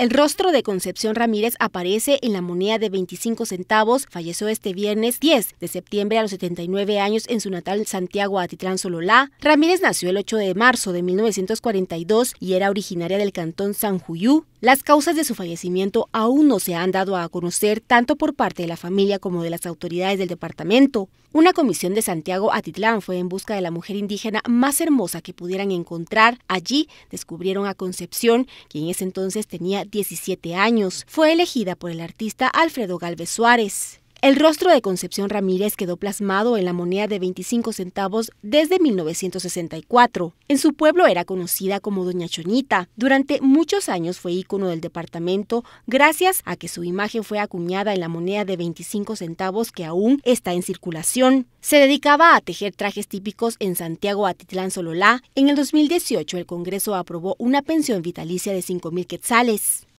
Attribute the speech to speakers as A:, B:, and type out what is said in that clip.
A: El rostro de Concepción Ramírez aparece en la moneda de 25 centavos. Falleció este viernes 10 de septiembre a los 79 años en su natal Santiago Atitlán Sololá. Ramírez nació el 8 de marzo de 1942 y era originaria del cantón San Juyú. Las causas de su fallecimiento aún no se han dado a conocer tanto por parte de la familia como de las autoridades del departamento. Una comisión de Santiago Atitlán fue en busca de la mujer indígena más hermosa que pudieran encontrar. Allí descubrieron a Concepción, quien en ese entonces tenía 17 años. Fue elegida por el artista Alfredo Galvez Suárez. El rostro de Concepción Ramírez quedó plasmado en la moneda de 25 centavos desde 1964. En su pueblo era conocida como Doña Chonita. Durante muchos años fue ícono del departamento gracias a que su imagen fue acuñada en la moneda de 25 centavos que aún está en circulación. Se dedicaba a tejer trajes típicos en Santiago Atitlán Sololá. En el 2018 el Congreso aprobó una pensión vitalicia de 5.000 quetzales.